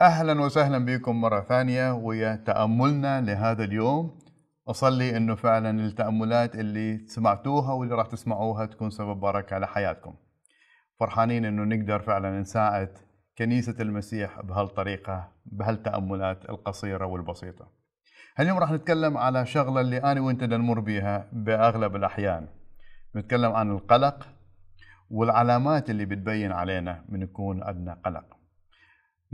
اهلا وسهلا بكم مره ثانيه ويا تاملنا لهذا اليوم اصلي انه فعلا التاملات اللي سمعتوها واللي راح تسمعوها تكون سبب بركه على حياتكم فرحانين انه نقدر فعلا نساعد كنيسه المسيح بهالطريقه بهالتاملات القصيره والبسيطه اليوم راح نتكلم على شغله اللي انا وانت نمر بيها باغلب الاحيان نتكلم عن القلق والعلامات اللي بتبين علينا من يكون عندنا قلق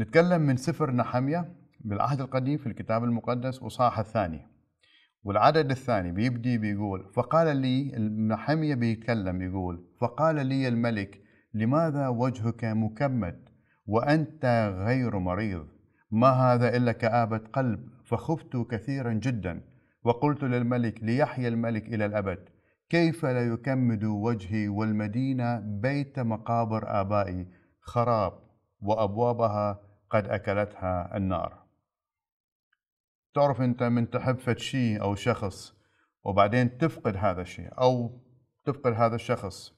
نتكلم من سفر نحمية بالعهد القديم في الكتاب المقدس وصاح الثاني والعدد الثاني بيبدي بيقول فقال لي نحمية بيتكلم بيقول فقال لي الملك لماذا وجهك مكمد وأنت غير مريض ما هذا إلا كآبة قلب فخفت كثيرا جدا وقلت للملك ليحيى الملك إلى الأبد كيف لا يكمد وجهي والمدينة بيت مقابر آبائي خراب وأبوابها قد أكلتها النار تعرف أنت من تحب فد شيء أو شخص وبعدين تفقد هذا الشيء أو تفقد هذا الشخص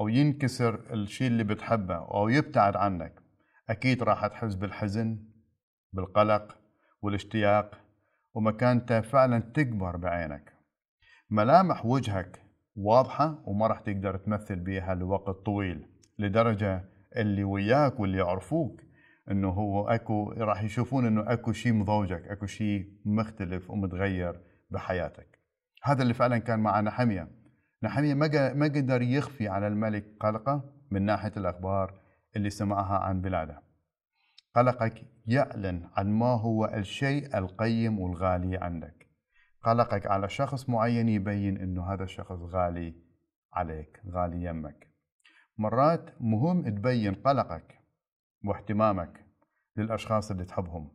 أو ينكسر الشيء اللي بتحبه أو يبتعد عنك أكيد راح تحس بالحزن بالقلق والاشتياق ومكانته فعلا تكبر بعينك ملامح وجهك واضحة وما راح تقدر تمثل بيها لوقت طويل لدرجة اللي وياك واللي يعرفوك انه هو اكو راح يشوفون انه اكو شيء مضوجك اكو شيء مختلف ومتغير بحياتك هذا اللي فعلا كان مع نحميه نحميه ما ما قدر يخفي على الملك قلقه من ناحيه الاخبار اللي سمعها عن بلاده قلقك يعلن عن ما هو الشيء القيم والغالي عندك قلقك على شخص معين يبين انه هذا الشخص غالي عليك غالي يمك مرات مهم تبين قلقك واهتمامك للاشخاص اللي تحبهم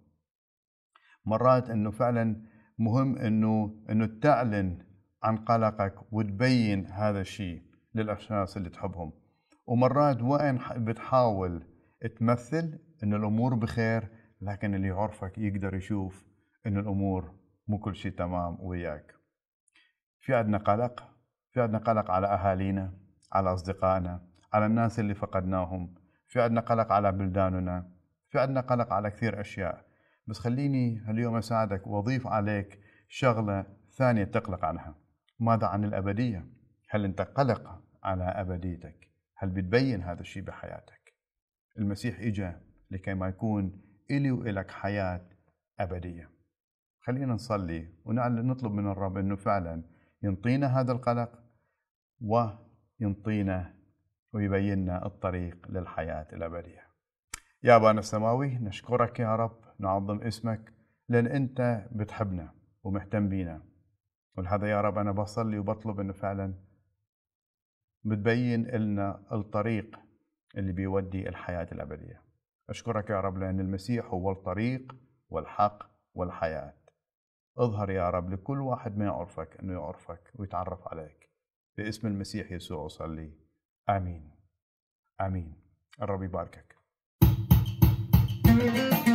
مرات انه فعلا مهم انه انه تعلن عن قلقك وتبين هذا الشيء للاشخاص اللي تحبهم ومرات وين بتحاول تمثل ان الامور بخير لكن اللي يعرفك يقدر يشوف ان الامور مو كل شيء تمام وياك في عندنا قلق في عندنا قلق على اهالينا على اصدقائنا على الناس اللي فقدناهم في عندنا قلق على بلداننا في عندنا قلق على كثير أشياء بس خليني اليوم أساعدك وأضيف عليك شغلة ثانية تقلق عنها ماذا عن الأبدية؟ هل أنت قلق على أبديتك؟ هل بتبين هذا الشيء بحياتك؟ المسيح إجا لكي ما يكون إلي وإلك حياة أبدية خلينا نصلي ونطلب من الرب أنه فعلا ينطينا هذا القلق وينطينا ويبين لنا الطريق للحياة الأبدية يا أبانا السماوي نشكرك يا رب نعظم اسمك لأن أنت بتحبنا ومهتم بينا ولهذا يا رب أنا بصلي وبطلب أنه فعلا بتبين لنا الطريق اللي بيودي الحياة الأبدية أشكرك يا رب لأن المسيح هو الطريق والحق والحياة اظهر يا رب لكل واحد ما يعرفك أنه يعرفك ويتعرف عليك باسم المسيح يسوع أصلي امين امين الرب يباركك thank you